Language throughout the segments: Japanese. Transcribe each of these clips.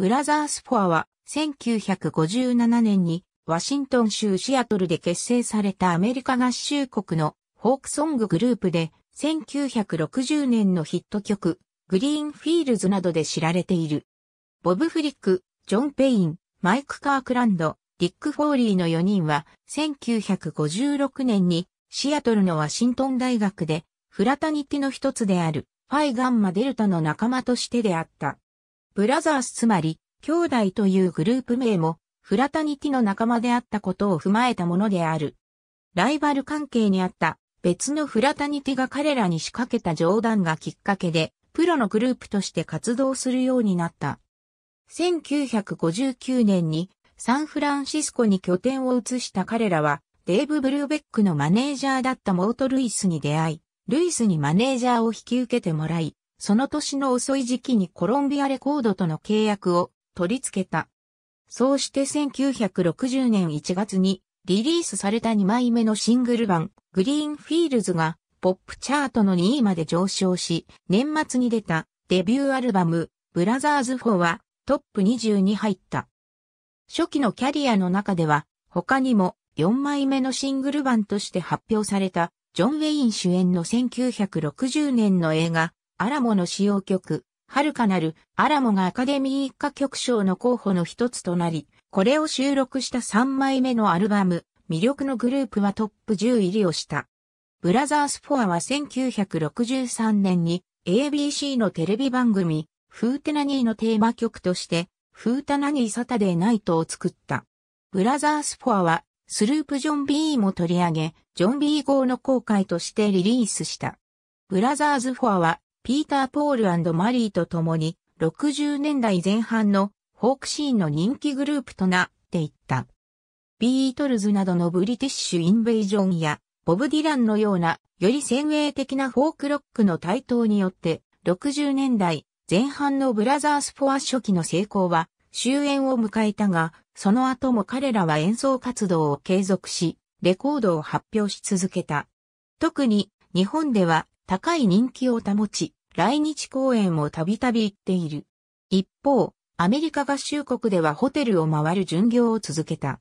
ブラザースフォアは1957年にワシントン州シアトルで結成されたアメリカ合衆国のフォークソンググループで1960年のヒット曲グリーンフィールズなどで知られている。ボブ・フリック、ジョン・ペイン、マイク・カークランド、ディック・フォーリーの4人は1956年にシアトルのワシントン大学でフラタニティの一つであるファイガンマデルタの仲間として出会った。ブラザースつまり、兄弟というグループ名も、フラタニティの仲間であったことを踏まえたものである。ライバル関係にあった別のフラタニティが彼らに仕掛けた冗談がきっかけで、プロのグループとして活動するようになった。1959年にサンフランシスコに拠点を移した彼らは、デーブ・ブルーベックのマネージャーだったモート・ルイスに出会い、ルイスにマネージャーを引き受けてもらい、その年の遅い時期にコロンビアレコードとの契約を取り付けた。そうして1960年1月にリリースされた2枚目のシングル版グリーンフィールズがポップチャートの2位まで上昇し、年末に出たデビューアルバムブラザーズ4はトップ20に入った。初期のキャリアの中では他にも4枚目のシングル版として発表されたジョン・ウェイン主演の1960年の映画アラモの使用曲、遥かなる、アラモがアカデミー一家曲賞の候補の一つとなり、これを収録した3枚目のアルバム、魅力のグループはトップ10入りをした。ブラザース・フォアは1963年に ABC のテレビ番組、フーテナニーのテーマ曲として、フータナニーサタデーナイトを作った。ブラザース・フォアは、スループ・ジョン・ビーも取り上げ、ジョン・ビー号の公開としてリリースした。ブラザーズ・フォアは、ピーター・ポールマリーと共に60年代前半のフォークシーンの人気グループとなっていった。ビートルズなどのブリティッシュ・インベイジョンやボブ・ディランのようなより先鋭的なフォークロックの台頭によって60年代前半のブラザース・フォア初期の成功は終焉を迎えたが、その後も彼らは演奏活動を継続し、レコードを発表し続けた。特に日本では高い人気を保ち、来日公演をたびたび行っている。一方、アメリカ合衆国ではホテルを回る巡業を続けた。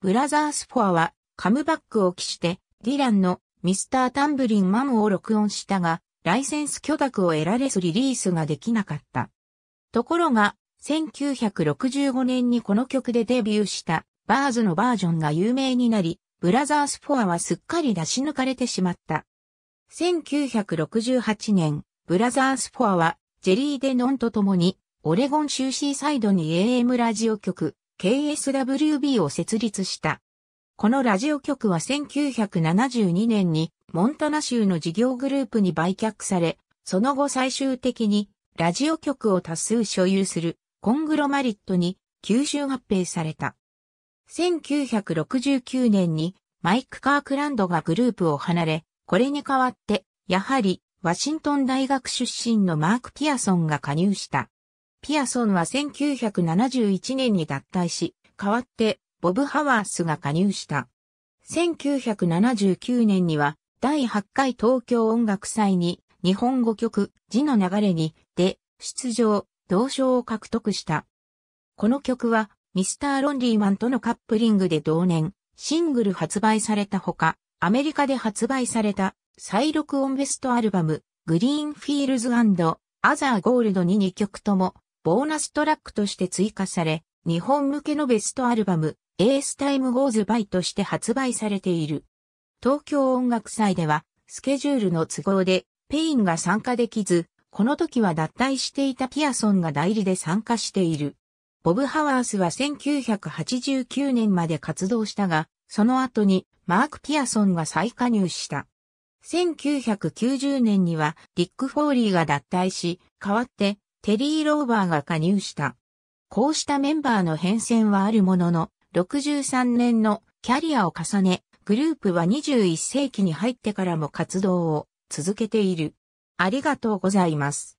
ブラザースフォアはカムバックを期してディランのミスタータンブリンマムを録音したが、ライセンス許諾を得られずリリースができなかった。ところが、1965年にこの曲でデビューしたバーズのバージョンが有名になり、ブラザースフォアはすっかり出し抜かれてしまった。1968年、ブラザースフォアは、ジェリー・デノンと共に、オレゴン州シーサイドに AM ラジオ局、KSWB を設立した。このラジオ局は1972年に、モンタナ州の事業グループに売却され、その後最終的に、ラジオ局を多数所有する、コングロマリットに、吸収合併された。1969年に、マイク・カークランドがグループを離れ、これに代わって、やはり、ワシントン大学出身のマーク・ピアソンが加入した。ピアソンは1971年に脱退し、代わって、ボブ・ハワースが加入した。1979年には、第8回東京音楽祭に、日本語曲、字の流れに、で、出場、同賞を獲得した。この曲は、ミスター・ロンリーマンとのカップリングで同年、シングル発売されたほか、アメリカで発売された再録音ベストアルバム、グリーンフィールズアザーゴールドに2曲とも、ボーナストラックとして追加され、日本向けのベストアルバム、エースタイムゴーズバイとして発売されている。東京音楽祭では、スケジュールの都合で、ペインが参加できず、この時は脱退していたピアソンが代理で参加している。ボブ・ハワースは1989年まで活動したが、その後にマーク・ピアソンが再加入した。1990年にはディック・フォーリーが脱退し、代わってテリー・ローバーが加入した。こうしたメンバーの変遷はあるものの、63年のキャリアを重ね、グループは21世紀に入ってからも活動を続けている。ありがとうございます。